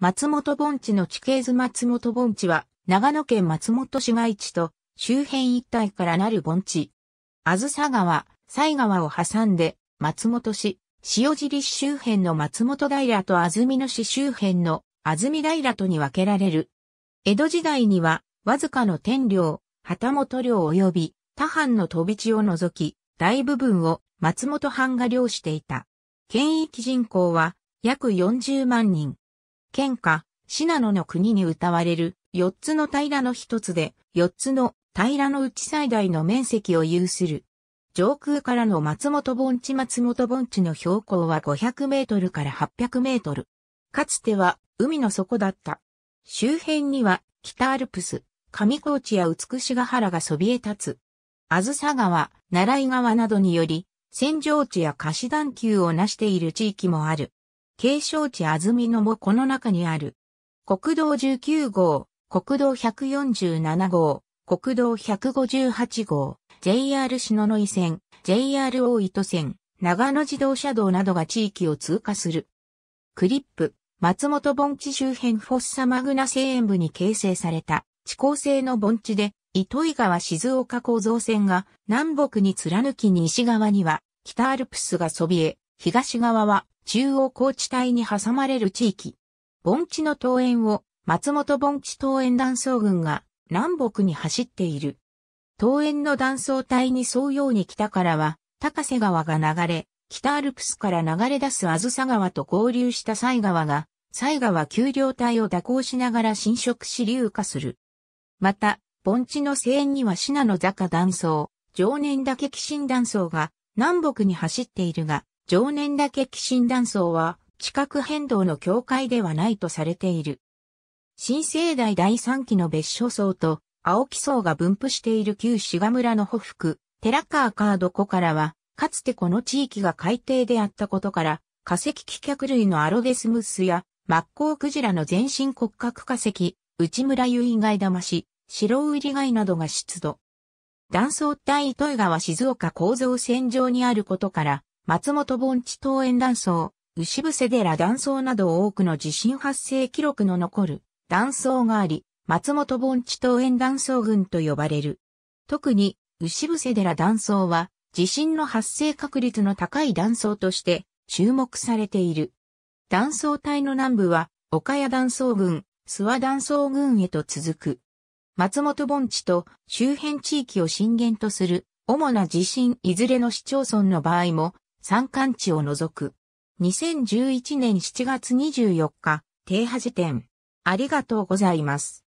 松本盆地の地形図松本盆地は、長野県松本市街地と周辺一帯からなる盆地。あずさ川、西川を挟んで、松本市、塩尻市周辺の松本平と安曇野市周辺の安曇平とに分けられる。江戸時代には、わずかの天領、旗本領及び他藩の飛び地を除き、大部分を松本藩が領していた。県域人口は約40万人。県下、信濃の国に歌われる四つの平の一つで、四つの平のうち最大の面積を有する。上空からの松本盆地松本盆地の標高は500メートルから800メートル。かつては海の底だった。周辺には北アルプス、上高地や美しが原がそびえ立つ。あずさ川、奈良井川などにより、扇状地や貸し段丘を成している地域もある。景勝地安住野もこの中にある。国道19号、国道147号、国道158号、JR 篠ノ井線、JR 大糸線、長野自動車道などが地域を通過する。クリップ、松本盆地周辺フォッサマグナ西園部に形成された地高性の盆地で、糸井川静岡構造線が南北に貫き西側には北アルプスがそびえ、東側は中央高地帯に挟まれる地域。盆地の東園を松本盆地東園断層群が南北に走っている。東園の断層帯に沿うように北からは高瀬川が流れ、北アルプスから流れ出すあずさ川と合流した西川が、西川丘陵帯を蛇行しながら侵食し流下する。また、盆地の西園には信濃坂断層、常年岳寄進断層が南北に走っているが、常年だけ震断層は地殻変動の境界ではないとされている。新生代第3期の別所層と青木層が分布している旧志賀村の北福、寺川カード湖からは、かつてこの地域が海底であったことから、化石棄却類のアロデスムスや、マッコウクジラの全身骨格化石、内村由以外騙し、白ガイなどが出土。断層帯糸魚川静岡構造線上にあることから、松本盆地東園断層、牛伏寺断層など多くの地震発生記録の残る断層があり、松本盆地東園断層群と呼ばれる。特に、牛伏寺断層は、地震の発生確率の高い断層として注目されている。断層帯の南部は、岡谷断層群、諏訪断層群へと続く。松本盆地と周辺地域を震源とする主な地震いずれの市町村の場合も山間地を除く。2011年7月24日、停波時点。ありがとうございます。